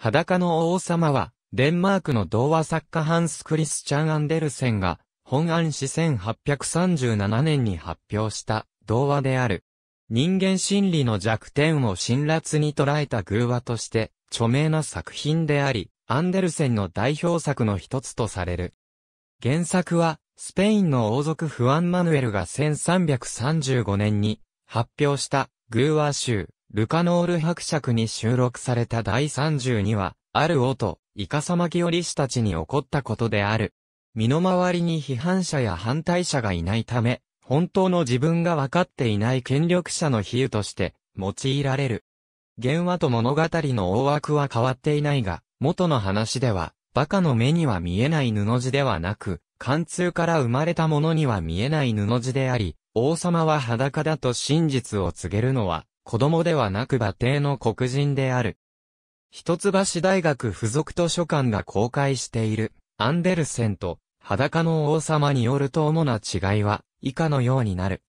裸の王様は、デンマークの童話作家ハンス・クリスチャン・アンデルセンが、本案し1837年に発表した童話である。人間心理の弱点を辛辣に捉えた偶話として、著名な作品であり、アンデルセンの代表作の一つとされる。原作は、スペインの王族フアン・マヌエルが1335年に発表した、偶話集。ルカノール伯爵に収録された第32話、ある音、イカサマキオリシたちに起こったことである。身の回りに批判者や反対者がいないため、本当の自分が分かっていない権力者の比喩として、用いられる。原話と物語の大枠は変わっていないが、元の話では、馬鹿の目には見えない布地ではなく、貫通から生まれたものには見えない布地であり、王様は裸だと真実を告げるのは、子供ではなく馬蹄の黒人である。一橋大学附属図書館が公開している、アンデルセンと、裸の王様によると主な違いは、以下のようになる。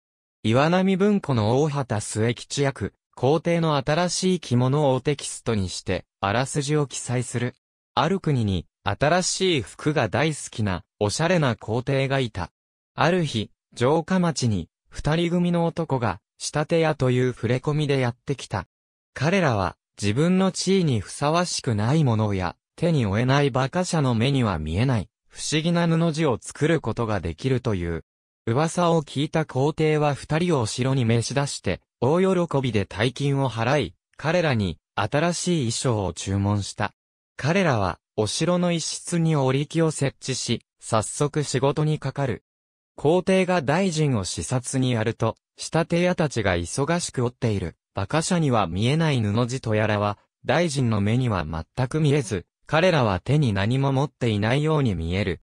岩波文庫の大畑末吉役、皇帝の新しい着物をテキストにして、あらすじを記載する。ある国に、新しい服が大好きな、おしゃれな皇帝がいた。ある日、城下町に、二人組の男が、仕立て屋という触れ込みでやってきた。彼らは、自分の地位にふさわしくないものや、手に負えない馬鹿者の目には見えない、不思議な布地を作ることができるという。噂を聞いた皇帝は二人を城に召し出して、大喜びで大金を払い、彼らに新しい衣装を注文した。彼らは、お城の一室に織木を設置し、早速仕事にかかる。皇帝が大臣を視察にやると、下手屋たちが忙しく織っている、馬鹿者には見えない布地とやらは、大臣の目には全く見えず、彼らは手に何も持っていないように見える。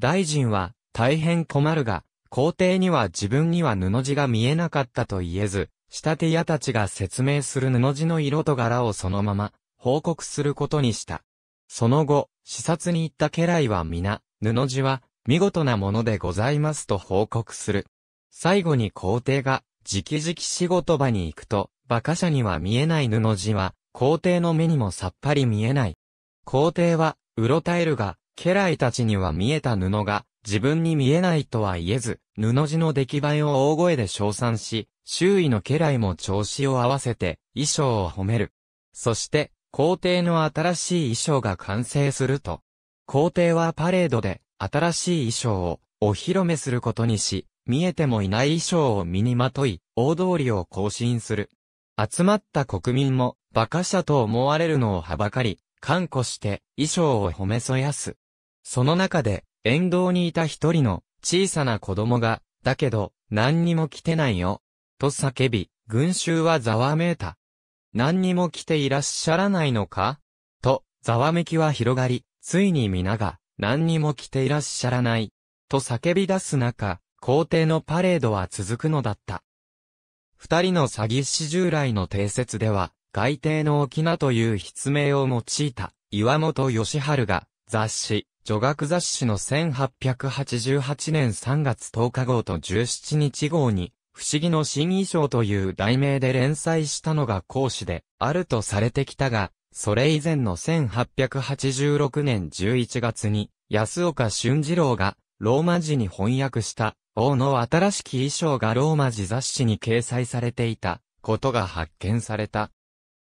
大臣は、大変困るが、皇帝には自分には布地が見えなかったと言えず、下手屋たちが説明する布地の色と柄をそのまま、報告することにした。その後、視察に行った家来は皆、布地は、見事なものでございますと報告する。最後に皇帝が、直々仕事場に行くと、馬鹿者には見えない布地は、皇帝の目にもさっぱり見えない。皇帝は、うろたえるが、家来たちには見えた布が、自分に見えないとは言えず、布地の出来栄えを大声で称賛し、周囲の家来も調子を合わせて、衣装を褒める。そして、皇帝の新しい衣装が完成すると、皇帝はパレードで、新しい衣装を、お披露目することにし、見えてもいない衣装を身にまとい、大通りを行進する。集まった国民も、馬鹿者と思われるのをはばかり、看護して、衣装を褒めそやす。その中で、沿道にいた一人の、小さな子供が、だけど、何にも着てないよ。と叫び、群衆はざわめいた。何にも着ていらっしゃらないのかと、ざわめきは広がり、ついに皆が、何にも着ていらっしゃらない。と叫び出す中、皇帝のパレードは続くのだった。二人の詐欺師従来の定説では、外帝の翁という筆名を用いた岩本義春が雑誌、女学雑誌の1888年3月10日号と17日号に、不思議の新衣装という題名で連載したのが講師で、あるとされてきたが、それ以前の1886年11月に、安岡俊二郎が、ローマ字に翻訳した王の新しき衣装がローマ字雑誌に掲載されていたことが発見された。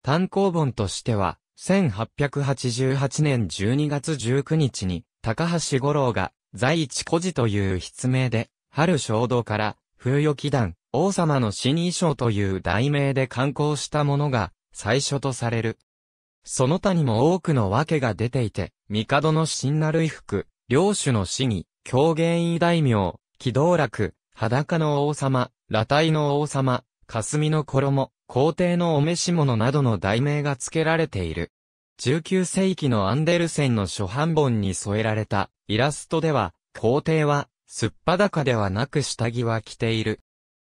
単行本としては、1888年12月19日に、高橋五郎が、在一孤児という筆名で、春衝動から、風よ祈願、王様の新衣装という題名で刊行したものが、最初とされる。その他にも多くの訳が出ていて、帝の新なる衣服、領主の死に、狂言医大名、気道楽、裸の王様、裸体の王様、霞の衣、皇帝のお召し物などの題名が付けられている。19世紀のアンデルセンの初版本に添えられたイラストでは、皇帝は、すっぱだかではなく下着は着ている。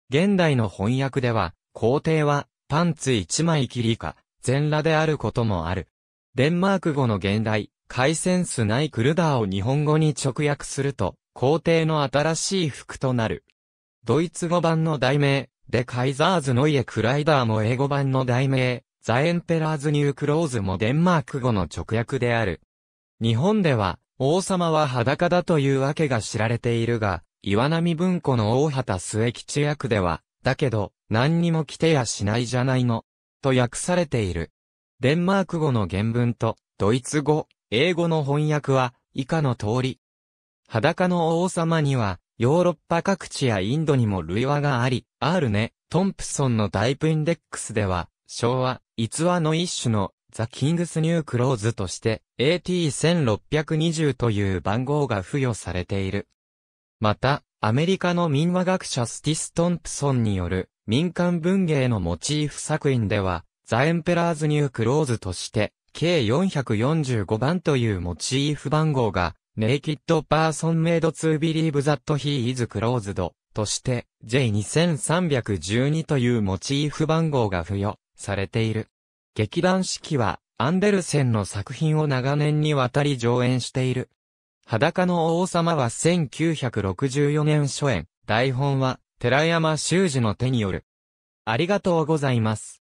現代の翻訳では、皇帝は、パンツ一枚切りか、全裸であることもある。デンマーク語の現代、海鮮スナイクルダーを日本語に直訳すると、皇帝の新しい服となる。ドイツ語版の題名、でカイザーズノイエクライダーも英語版の題名、ザエンペラーズニュークローズもデンマーク語の直訳である。日本では、王様は裸だというわけが知られているが、岩波文庫の大畑末吉役では、だけど、何にも着てやしないじゃないの、と訳されている。デンマーク語の原文と、ドイツ語、英語の翻訳は以下の通り。裸の王様には、ヨーロッパ各地やインドにも類話があり、あるね、トンプソンのタイプインデックスでは、昭和、逸話の一種のザ・キングス・ニュー・クローズとして AT1620 という番号が付与されている。また、アメリカの民話学者スティス・トンプソンによる民間文芸のモチーフ作品では、ザ・エンペラーズ・ニュー・クローズとして計445番というモチーフ番号が、ネイキッドパーソンメイドツービリーブザットヒーイズクローズドとして J2312 というモチーフ番号が付与されている。劇団四季はアンデルセンの作品を長年にわたり上演している。裸の王様は1964年初演、台本は寺山修司の手による。ありがとうございます。